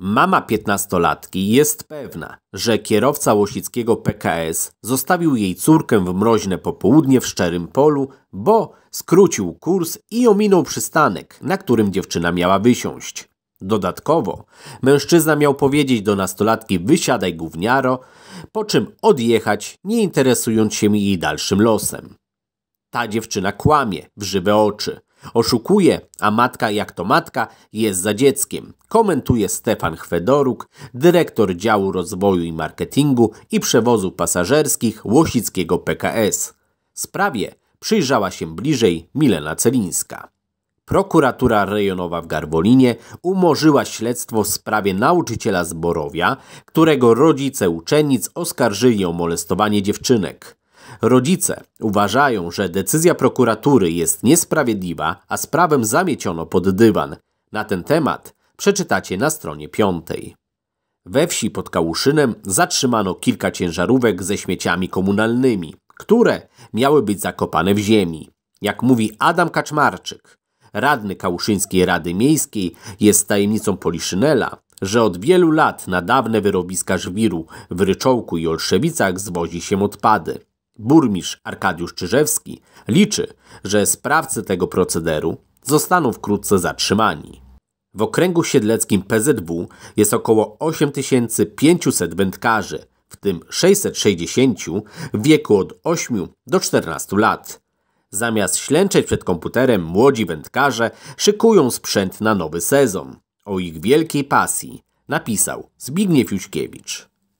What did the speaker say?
Mama piętnastolatki jest pewna, że kierowca łosickiego PKS zostawił jej córkę w mroźne popołudnie w szczerym polu, bo skrócił kurs i ominął przystanek, na którym dziewczyna miała wysiąść. Dodatkowo mężczyzna miał powiedzieć do nastolatki wysiadaj gówniaro, po czym odjechać, nie interesując się jej dalszym losem. Ta dziewczyna kłamie w żywe oczy – Oszukuje, a matka jak to matka jest za dzieckiem, komentuje Stefan Chwedoruk, dyrektor działu rozwoju i marketingu i przewozu pasażerskich Łosickiego PKS. Sprawie przyjrzała się bliżej Milena Celińska. Prokuratura rejonowa w Garwolinie umorzyła śledztwo w sprawie nauczyciela z którego rodzice uczennic oskarżyli o molestowanie dziewczynek. Rodzice uważają, że decyzja prokuratury jest niesprawiedliwa, a sprawę zamieciono pod dywan. Na ten temat przeczytacie na stronie piątej. We wsi pod Kałuszynem zatrzymano kilka ciężarówek ze śmieciami komunalnymi, które miały być zakopane w ziemi. Jak mówi Adam Kaczmarczyk, radny Kałuszyńskiej Rady Miejskiej, jest tajemnicą Poliszynela, że od wielu lat na dawne wyrobiska żwiru w Ryczołku i Olszewicach zwozi się odpady. Burmistrz Arkadiusz Czyżewski liczy, że sprawcy tego procederu zostaną wkrótce zatrzymani. W okręgu siedleckim PZW jest około 8500 wędkarzy, w tym 660 w wieku od 8 do 14 lat. Zamiast ślęczeć przed komputerem, młodzi wędkarze szykują sprzęt na nowy sezon. O ich wielkiej pasji napisał Zbigniew Juśkiewicz.